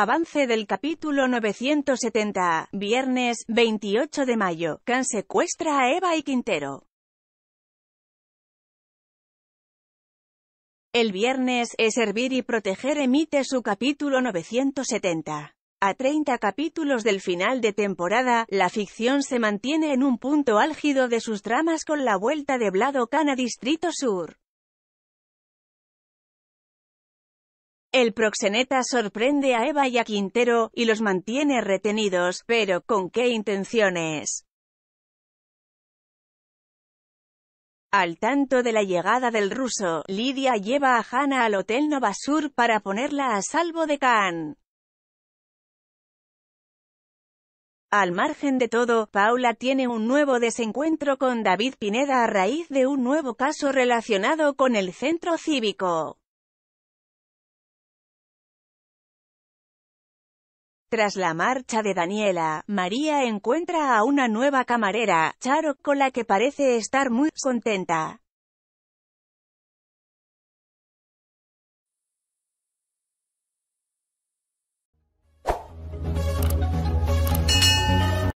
Avance del capítulo 970, viernes, 28 de mayo. Can secuestra a Eva y Quintero. El viernes, Es Servir y Proteger emite su capítulo 970. A 30 capítulos del final de temporada, la ficción se mantiene en un punto álgido de sus dramas con la vuelta de Blado Cana Distrito Sur. El proxeneta sorprende a Eva y a Quintero, y los mantiene retenidos, pero ¿con qué intenciones? Al tanto de la llegada del ruso, Lidia lleva a Hannah al Hotel Novasur para ponerla a salvo de Khan. Al margen de todo, Paula tiene un nuevo desencuentro con David Pineda a raíz de un nuevo caso relacionado con el centro cívico. Tras la marcha de Daniela, María encuentra a una nueva camarera, Charo, con la que parece estar muy contenta.